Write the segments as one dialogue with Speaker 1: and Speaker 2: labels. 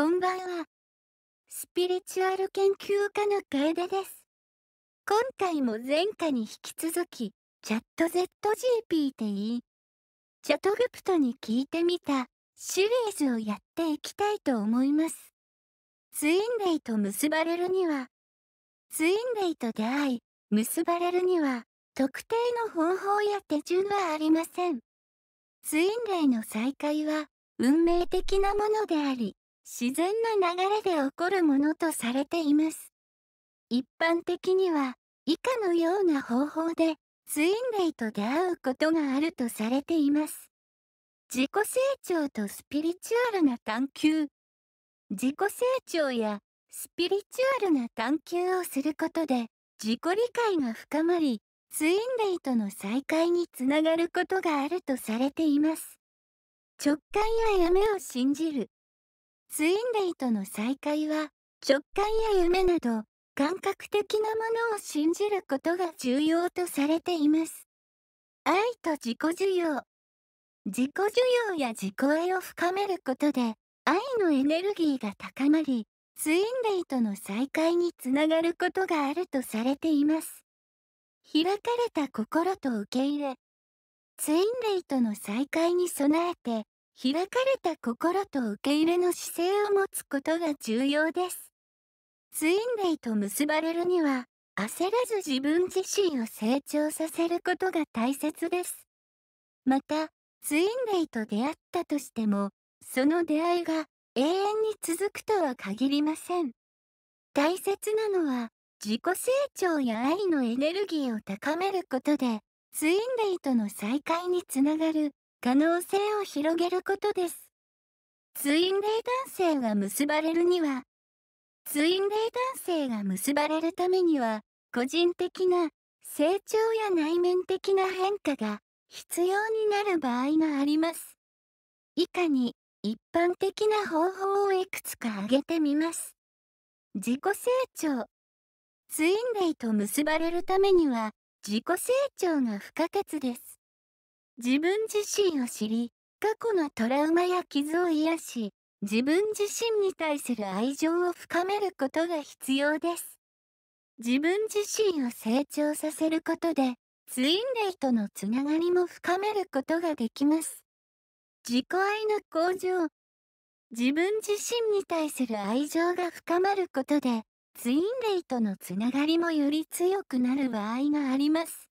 Speaker 1: こんばんは。スピリチュアル研究家の楓です。今回も前回に引き続き、チャット ZGP でいい。チャットグプトに聞いてみたシリーズをやっていきたいと思います。ツインレイと結ばれるには、ツインレイと出会い、結ばれるには、特定の方法や手順はありません。ツインレイの再会は、運命的なものであり、自然な流れで起こるものとされています。一般的には以下のような方法でツインレイと出会うことがあるとされています。自己成長とスピリチュアルな探求。自己成長やスピリチュアルな探求をすることで自己理解が深まり、ツインレイとの再会につながることがあるとされています。直感や夢を信じる。ツインレイとの再会は直感や夢など感覚的なものを信じることが重要とされています。愛と自己需要自己需要や自己愛を深めることで愛のエネルギーが高まりツインレイとの再会につながることがあるとされています。開かれた心と受け入れツインレイとの再会に備えて開かれた心と受け入れの姿勢を持つことが重要です。ツインレイと結ばれるには、焦らず自分自身を成長させることが大切です。また、ツインレイと出会ったとしても、その出会いが永遠に続くとは限りません。大切なのは、自己成長や愛のエネルギーを高めることで、ツインレイとの再会につながる可能性を広げることです。ツインレイ男性が結ばれるには、ツインレイ男性が結ばれるためには、個人的な成長や内面的な変化が必要になる場合があります。以下に一般的な方法をいくつか挙げてみます。自己成長ツインレイと結ばれるためには自己成長が不可欠です。自分自身を知り、過去のトラウマや傷を癒し、自分自身に対する愛情を深めることが必要です。自分自身を成長させることで、ツインレイとのつながりも深めることができます。自己愛の向上。自分自身に対する愛情が深まることで、ツインレイとのつながりもより強くなる場合があります。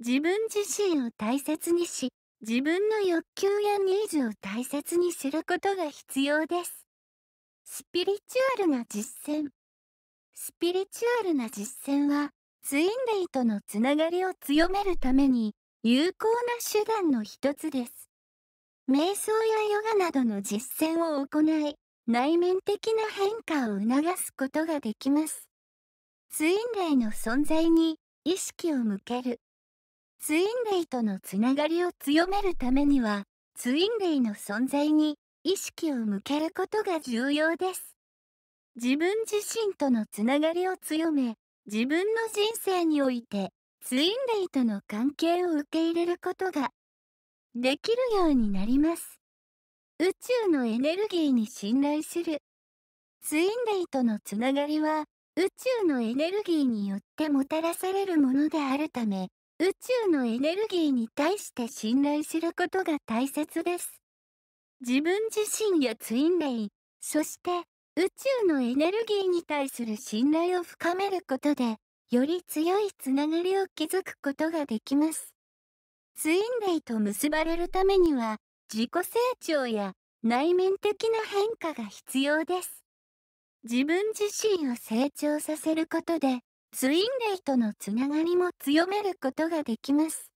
Speaker 1: 自分自身を大切にし、自分の欲求やニーズを大切にすることが必要です。スピリチュアルな実践。スピリチュアルな実践は、ツインレイとのつながりを強めるために、有効な手段の一つです。瞑想やヨガなどの実践を行い、内面的な変化を促すことができます。ツインレイの存在に意識を向ける。ツインレイとのつながりを強めるためには、ツインレイの存在に意識を向けることが重要です。自分自身とのつながりを強め、自分の人生において、ツインレイとの関係を受け入れることができるようになります。宇宙のエネルギーに信頼する。ツインレイとのつながりは、宇宙のエネルギーによってもたらされるものであるため、宇宙のエネルギーに対して信頼することが大切です。自分自身やツインレイ、そして宇宙のエネルギーに対する信頼を深めることで、より強いつながりを築くことができます。ツインレイと結ばれるためには、自己成長や内面的な変化が必要です。自分自身を成長させることで、ツインレイとのつながりも強めることができます。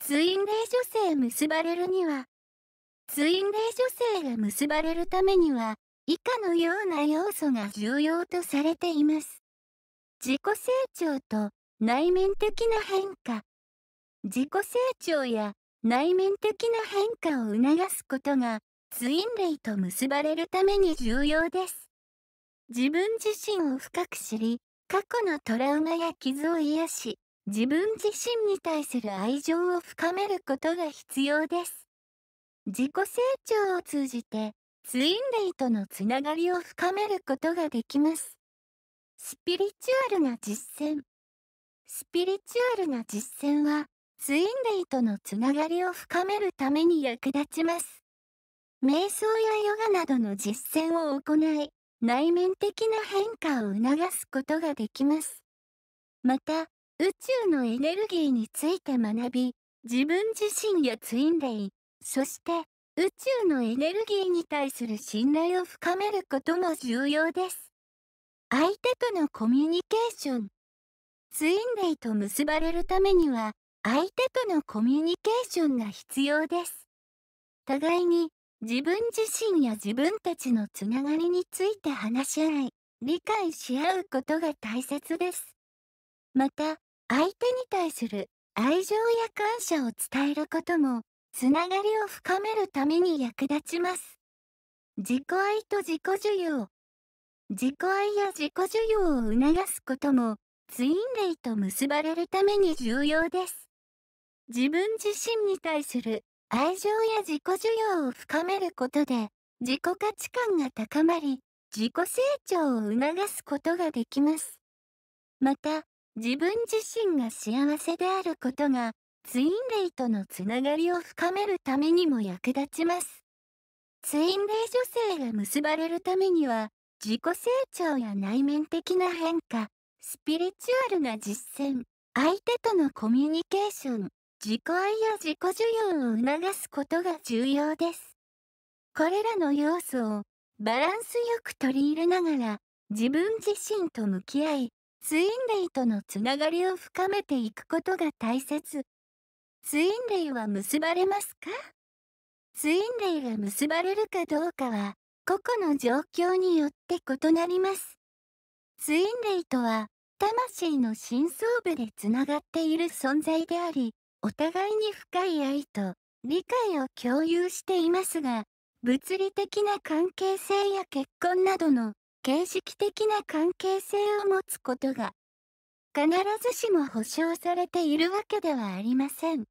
Speaker 1: ツインレイ女性結ばれるには、ツインレイ女性が結ばれるためには、以下のような要素が重要とされています。自己成長と内面的な変化。自己成長や内面的な変化を促すことが、ツインレイと結ばれるために重要です。自分自身を深く知り、過去のトラウマや傷を癒し、自分自身に対する愛情を深めることが必要です。自己成長を通じて、ツインレイとのつながりを深めることができます。スピリチュアルな実践。スピリチュアルな実践は、ツインレイとのつながりを深めるために役立ちます。瞑想やヨガなどの実践を行い、内面的な変化を促すことができます。また、宇宙のエネルギーについて学び、自分自身やツインレイ、そして宇宙のエネルギーに対する信頼を深めることも重要です。相手とのコミュニケーション。ツインレイと結ばれるためには、相手とのコミュニケーションが必要です。互いに自分自身や自分たちのつながりについて話し合い、理解し合うことが大切です。また、相手に対する愛情や感謝を伝えることも、つながりを深めるために役立ちます。自己愛と自己需要。自己愛や自己需要を促すことも、ツインレイと結ばれるために重要です。自分自身に対する愛情や自己需要を深めることで、自己価値観が高まり、自己成長を促すことができます。また、自分自身が幸せであることが、ツインレイとのつながりを深めるためにも役立ちます。ツインレイ女性が結ばれるためには、自己成長や内面的な変化、スピリチュアルな実践、相手とのコミュニケーション、自己愛や自己需要を促すことが重要です。これらの要素をバランスよく取り入れながら自分自身と向き合い、ツインレイとのつながりを深めていくことが大切。ツインレイは結ばれますかツインレイが結ばれるかどうかは、個々の状況によって異なります。ツインレイとは、魂の深層部でつながっている存在であり、お互いに深い愛と理解を共有していますが、物理的な関係性や結婚などの形式的な関係性を持つことが必ずしも保証されているわけではありません。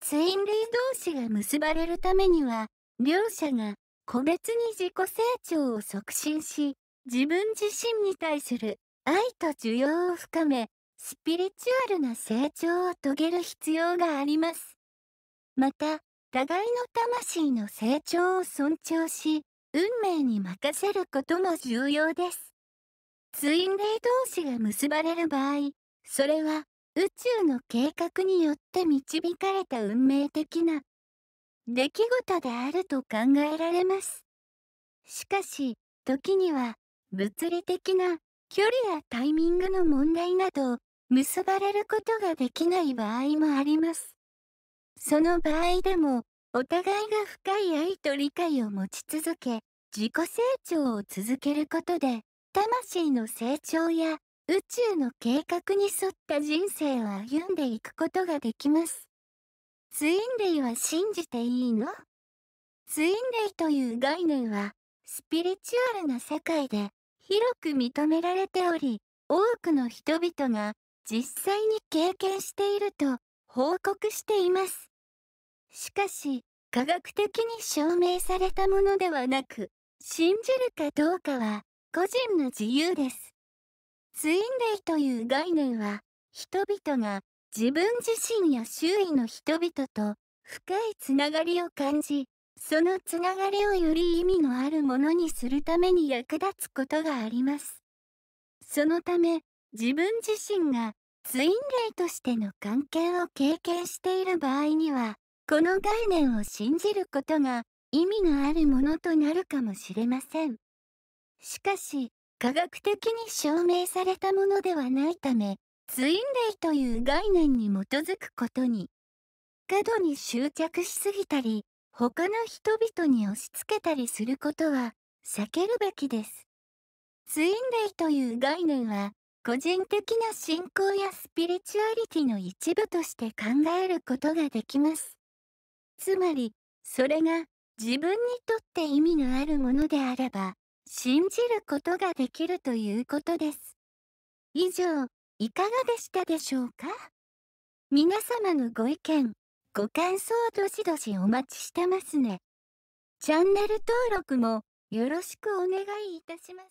Speaker 1: ツインリー同士が結ばれるためには、両者が個別に自己成長を促進し、自分自身に対する愛と需要を深め、スピリチュアルな成長を遂げる必要があります。また、互いの魂の成長を尊重し、運命に任せることも重要です。ツインレイ同士が結ばれる場合、それは宇宙の計画によって導かれた運命的な出来事であると考えられます。しかし、時には物理的な距離やタイミングの問題など結ばれることができない場合もあります。その場合でも、お互いが深い愛と理解を持ち続け、自己成長を続けることで、魂の成長や宇宙の計画に沿った人生を歩んでいくことができます。ツインレイは信じていいのツインレイという概念は、スピリチュアルな世界で広く認められており、多くの人々が実際に経験していると報告しています。しかし、科学的に証明されたものではなく、信じるかどうかは個人の自由です。ツインレイという概念は、人々が自分自身や周囲の人々と深いつながりを感じ、そのつながりをより意味のあるものにするために役立つことがあります。そのため、自分自身がツインレイとしての関係を経験している場合にはこの概念を信じることが意味のあるものとなるかもしれませんしかし科学的に証明されたものではないためツインレイという概念に基づくことに過度に執着しすぎたり他の人々に押し付けたりすることは避けるべきですツインレイという概念は個人的な信仰やスピリチュアリティの一部として考えることができます。つまり、それが自分にとって意味のあるものであれば、信じることができるということです。以上、いかがでしたでしょうか皆様のご意見、ご感想どしどしお待ちしてますね。チャンネル登録もよろしくお願いいたします。